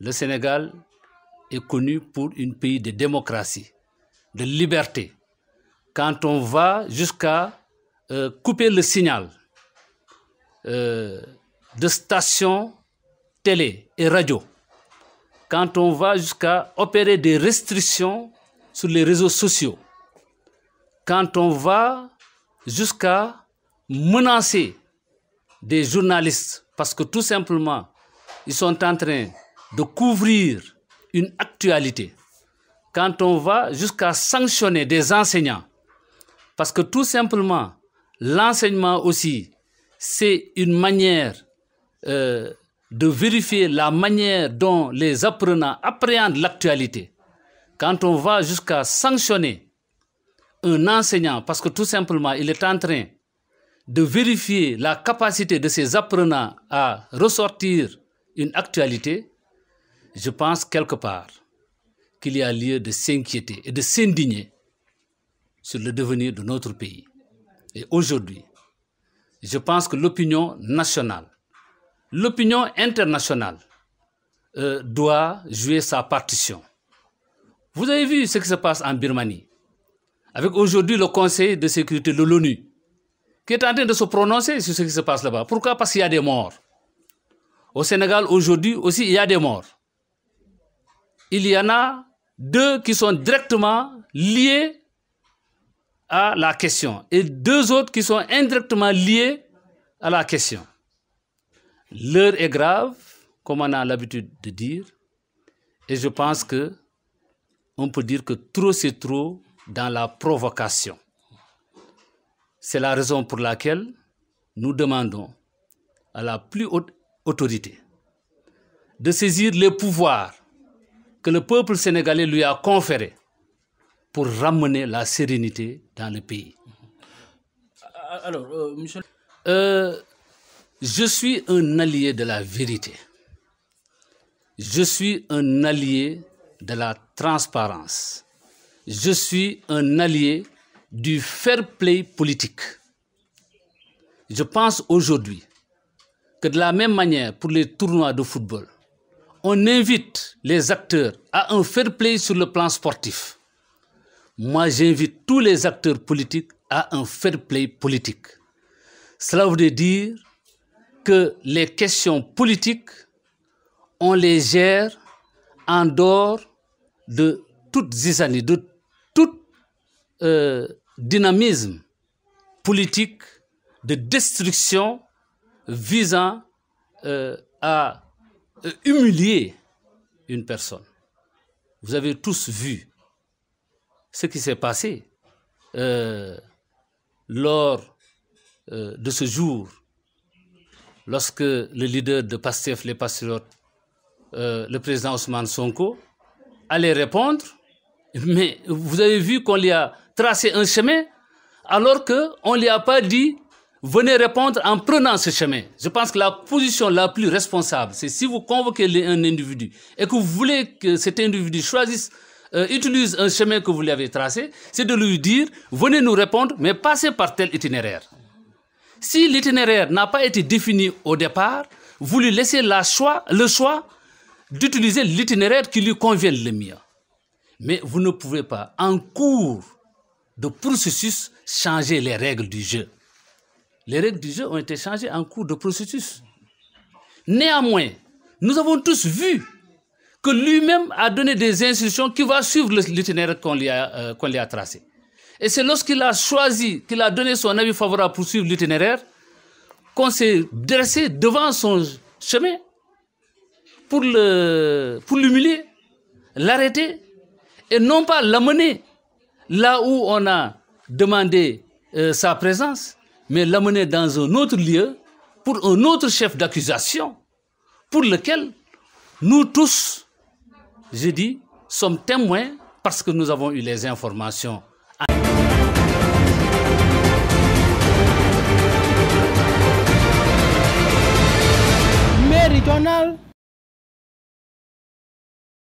Le Sénégal est connu pour un pays de démocratie, de liberté. Quand on va jusqu'à euh, couper le signal euh, de stations télé et radio, quand on va jusqu'à opérer des restrictions sur les réseaux sociaux, quand on va jusqu'à menacer des journalistes parce que tout simplement, ils sont en train de couvrir une actualité. Quand on va jusqu'à sanctionner des enseignants, parce que tout simplement, l'enseignement aussi, c'est une manière euh, de vérifier la manière dont les apprenants appréhendent l'actualité. Quand on va jusqu'à sanctionner un enseignant, parce que tout simplement, il est en train de vérifier la capacité de ces apprenants à ressortir une actualité, je pense quelque part qu'il y a lieu de s'inquiéter et de s'indigner sur le devenir de notre pays. Et aujourd'hui, je pense que l'opinion nationale, l'opinion internationale euh, doit jouer sa partition. Vous avez vu ce qui se passe en Birmanie, avec aujourd'hui le Conseil de sécurité de l'ONU qui est en train de se prononcer sur ce qui se passe là-bas. Pourquoi Parce qu'il y a des morts. Au Sénégal, aujourd'hui aussi, il y a des morts. Il y en a deux qui sont directement liés à la question et deux autres qui sont indirectement liés à la question. L'heure est grave, comme on a l'habitude de dire, et je pense que on peut dire que trop c'est trop dans la provocation. C'est la raison pour laquelle nous demandons à la plus haute autorité de saisir les pouvoirs que le peuple sénégalais lui a conférés pour ramener la sérénité dans le pays. Euh, alors, euh, euh, je suis un allié de la vérité. Je suis un allié de la transparence. Je suis un allié du fair play politique. Je pense aujourd'hui que de la même manière pour les tournois de football, on invite les acteurs à un fair play sur le plan sportif. Moi, j'invite tous les acteurs politiques à un fair play politique. Cela veut dire que les questions politiques, on les gère en dehors de toutes les années, euh, dynamisme politique de destruction visant euh, à euh, humilier une personne. Vous avez tous vu ce qui s'est passé lors de ce jour, lorsque le leader de PASTEF, les le président Ousmane Sonko, allait répondre, mais vous avez vu qu'on y a tracer un chemin alors qu'on ne lui a pas dit venez répondre en prenant ce chemin. Je pense que la position la plus responsable, c'est si vous convoquez un individu et que vous voulez que cet individu choisisse, euh, utilise un chemin que vous lui avez tracé, c'est de lui dire venez nous répondre, mais passez par tel itinéraire. Si l'itinéraire n'a pas été défini au départ, vous lui laissez la choix, le choix d'utiliser l'itinéraire qui lui convient le mieux. Mais vous ne pouvez pas, en cours de processus changer les règles du jeu. Les règles du jeu ont été changées en cours de processus. Néanmoins, nous avons tous vu que lui-même a donné des instructions qui va suivre l'itinéraire euh, qu'on lui, a tracé. Et c'est lorsqu'il a choisi, qu'il a donné son avis favorable pour suivre l'itinéraire, qu'on s'est dressé devant son chemin pour l'humilier, pour l'arrêter, et non pas l'amener là où on a demandé euh, sa présence, mais l'amener dans un autre lieu pour un autre chef d'accusation pour lequel nous tous, j'ai dit, sommes témoins parce que nous avons eu les informations.